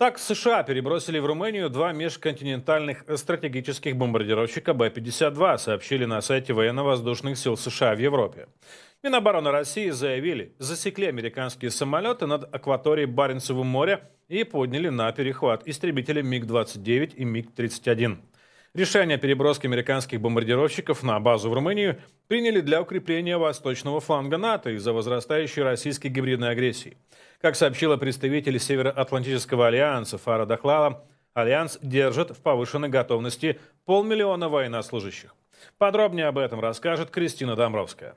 Так, США перебросили в Румынию два межконтинентальных стратегических бомбардировщика Б-52, сообщили на сайте военно-воздушных сил США в Европе. Минобороны России заявили, засекли американские самолеты над акваторией Баренцевого моря и подняли на перехват истребители МиГ-29 и МиГ-31. Решение о переброске американских бомбардировщиков на базу в Румынию приняли для укрепления восточного фланга НАТО из-за возрастающей российской гибридной агрессии. Как сообщила представитель Североатлантического альянса Фара Дахлала, Альянс держит в повышенной готовности полмиллиона военнослужащих. Подробнее об этом расскажет Кристина Домровская.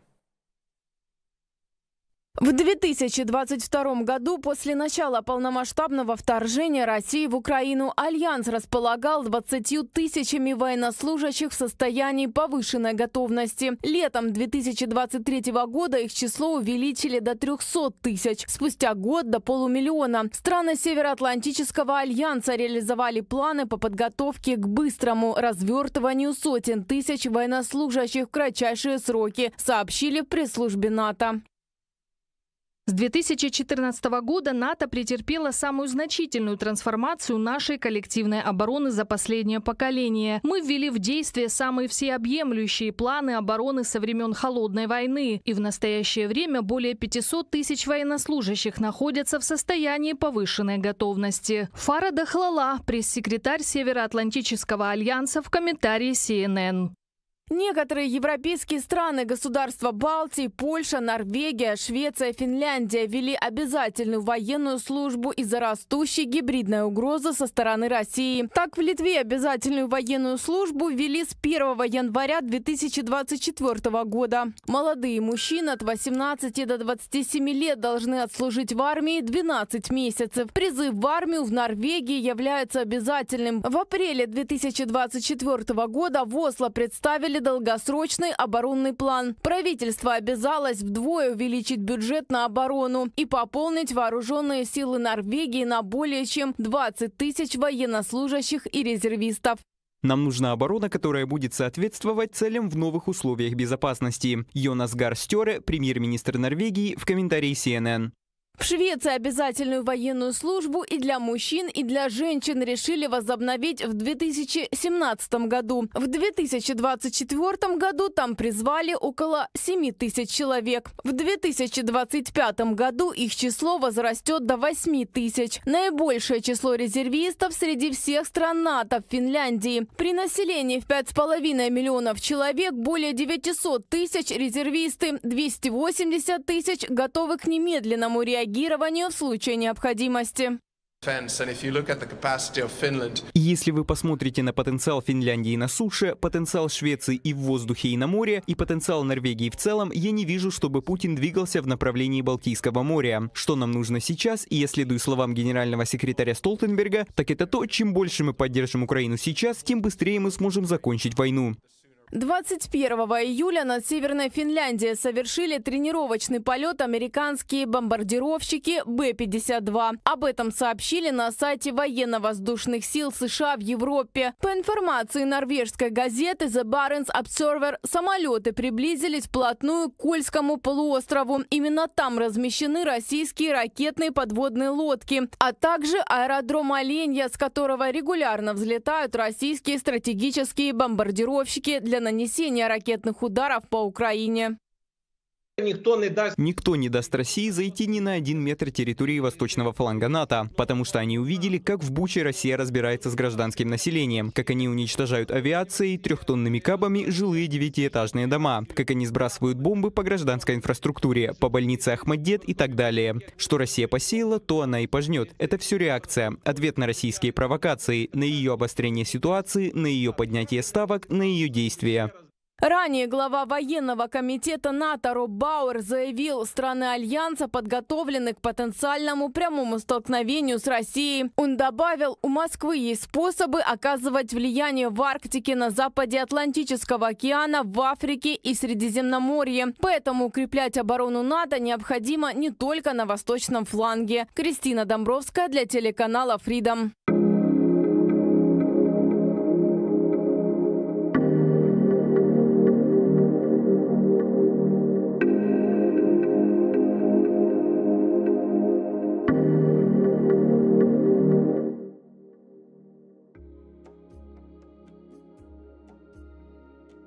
В 2022 году после начала полномасштабного вторжения России в Украину Альянс располагал 20 тысячами военнослужащих в состоянии повышенной готовности. Летом 2023 года их число увеличили до 300 тысяч, спустя год до полумиллиона. Страны Североатлантического Альянса реализовали планы по подготовке к быстрому развертыванию сотен тысяч военнослужащих в кратчайшие сроки, сообщили в пресс-службе НАТО. С 2014 года НАТО претерпела самую значительную трансформацию нашей коллективной обороны за последнее поколение. Мы ввели в действие самые всеобъемлющие планы обороны со времен Холодной войны. И в настоящее время более 500 тысяч военнослужащих находятся в состоянии повышенной готовности. Фара Дахлала, пресс-секретарь Североатлантического альянса в комментарии CNN. Некоторые европейские страны, государства Балтии, Польша, Норвегия, Швеция, Финляндия ввели обязательную военную службу из-за растущей гибридной угрозы со стороны России. Так, в Литве обязательную военную службу ввели с 1 января 2024 года. Молодые мужчины от 18 до 27 лет должны отслужить в армии 12 месяцев. Призыв в армию в Норвегии является обязательным. В апреле 2024 года в Осло представили долгосрочный оборонный план. Правительство обязалось вдвое увеличить бюджет на оборону и пополнить вооруженные силы Норвегии на более чем 20 тысяч военнослужащих и резервистов. Нам нужна оборона, которая будет соответствовать целям в новых условиях безопасности. Йонас Гарстёре, премьер-министр Норвегии, в комментарии CNN. В Швеции обязательную военную службу и для мужчин, и для женщин решили возобновить в 2017 году. В 2024 году там призвали около 7 тысяч человек. В 2025 году их число возрастет до 8 тысяч. Наибольшее число резервистов среди всех стран НАТО в Финляндии. При населении в 5,5 миллионов человек более 900 тысяч резервисты, 280 тысяч готовы к немедленному реагированию реагированию в случае необходимости. Если вы посмотрите на потенциал Финляндии на суше, потенциал Швеции и в воздухе, и на море, и потенциал Норвегии в целом, я не вижу, чтобы Путин двигался в направлении Балтийского моря. Что нам нужно сейчас, и я следую словам генерального секретаря Столтенберга, так это то, чем больше мы поддержим Украину сейчас, тем быстрее мы сможем закончить войну. 21 июля над Северной Финляндией совершили тренировочный полет американские бомбардировщики Б-52. Об этом сообщили на сайте военно-воздушных сил США в Европе. По информации норвежской газеты The Barents Observer, самолеты приблизились вплотную к Кольскому полуострову. Именно там размещены российские ракетные подводные лодки, а также аэродром Оленья, с которого регулярно взлетают российские стратегические бомбардировщики для нанесения ракетных ударов по Украине. Никто не даст... Никто не даст России зайти ни на один метр территории восточного фланга НАТО, потому что они увидели, как в Буче Россия разбирается с гражданским населением, как они уничтожают авиацией, трехтонными кабами жилые девятиэтажные дома, как они сбрасывают бомбы по гражданской инфраструктуре, по больнице Ахмаддет и так далее. Что Россия посеяла, то она и пожнет. Это все реакция, ответ на российские провокации, на ее обострение ситуации, на ее поднятие ставок, на ее действия. Ранее глава военного комитета НАТО Роб Бауэр заявил, страны Альянса подготовлены к потенциальному прямому столкновению с Россией. Он добавил, у Москвы есть способы оказывать влияние в Арктике, на западе Атлантического океана, в Африке и Средиземноморье. Поэтому укреплять оборону НАТО необходимо не только на восточном фланге. Кристина Домбровская для телеканала Freedom.